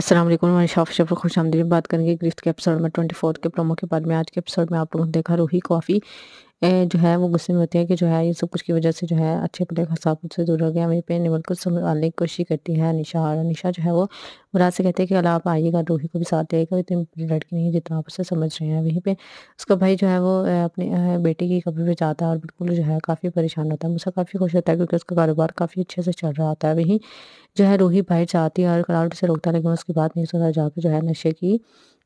Aslam shaft Shafar खुश आमदी बात करेंगे ग्रिफ्ट के एपिसोड में ट्वेंटी फोर के प्रोमो के बाद में आज के एपिसोड में आप लोगों ने देखा रूही कॉफ़ी जो है वो गुस्से में होती है कि जो है ये सब कुछ की वजह से जो है अच्छे प्ले खसाफत से दूर हो गया वहीं पे निमल को संभालने की कोशिश करती है निशा और निशा जो है वो मुराद से कहते हैं कि अला आप आइएगा रूही को भी साथ देगा इतनी लड़की नहीं जितना आप उसे समझ रहे हैं वहीं पे उसका भाई जो है वो अपने बेटे की कभी भी जाता है और बिल्कुल जो है काफ़ी परेशान होता है मुझसे काफ़ी खुश होता है क्योंकि उसका कारोबार काफ़ी अच्छे से चल रहा होता है वहीं जो है रूही बाहर जाती है और क्राउड से रोकता है लेकिन उसकी बात नहीं सुना जाकर जो है नशे की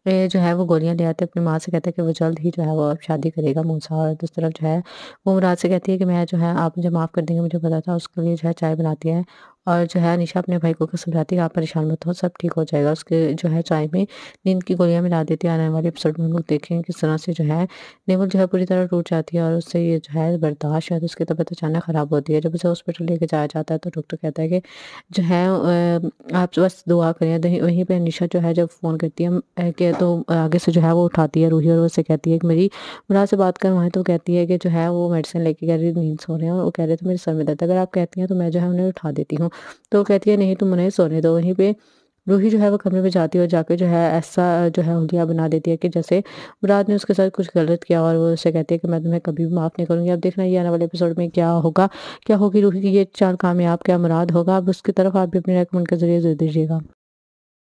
जो है वो गोलियां ले आते अपनी माँ से कहते है कि वो जल्द ही जो है वो शादी करेगा मूसा और दूसरी तरफ जो है वो मुराद से कहती है कि मैं जो है आप मुझे माफ़ कर देंगे मुझे पता था उसके लिए जो है चाय बनाती है और जो है निशा अपने भाई को समझाती है आप परेशान मत हो सब ठीक हो जाएगा उसके जो है चाय में नींद की गोलियां मिला देती है आने वाले एपिसोड में हम लोग देखें किस तरह से जो है नेवल जो है पूरी तरह टूट जाती है और उससे ये जो है बर्दाश्त है तो उसकी तबीयत अचानक ख़राब होती है जब उसे हॉस्पिटल लेके जाया जाता है तो डॉक्टर कहता है कि जो है आप बस दुआ करें वहीं पर निशा जो है जब फ़ोन करती है कि तो आगे से जो है वो उठाती है रूही और उससे कहती है कि मेरी मुराद से बात करवाएं तो कहती है कि जो है वो मेडिसिन लेके कह रही नींद सो रहे हैं और वो कह रहे थे मेरे सर में दर्द अगर आप कहती हैं तो मैं जो है उन्हें उठा देती हूँ तो कहती है नहीं तुम उन्हें सोने दो वहीं पे रूही जो है वो कमरे में जाती है और जाके जो है ऐसा जो है उंगलियाँ बना देती है कि जैसे मुराद ने उसके साथ कुछ गलत किया और वो उससे कहती है कि मैं तुम्हें कभी भी माफ़ नहीं करूँगी अब देखना ये आने वाले एपिसोड में क्या होगा क्या होगी रूही की ये चार कामयाब क्या मुराद होगा अब उसकी तरफ आप भी अपने रेकमेंड के जरिए दे दीजिएगा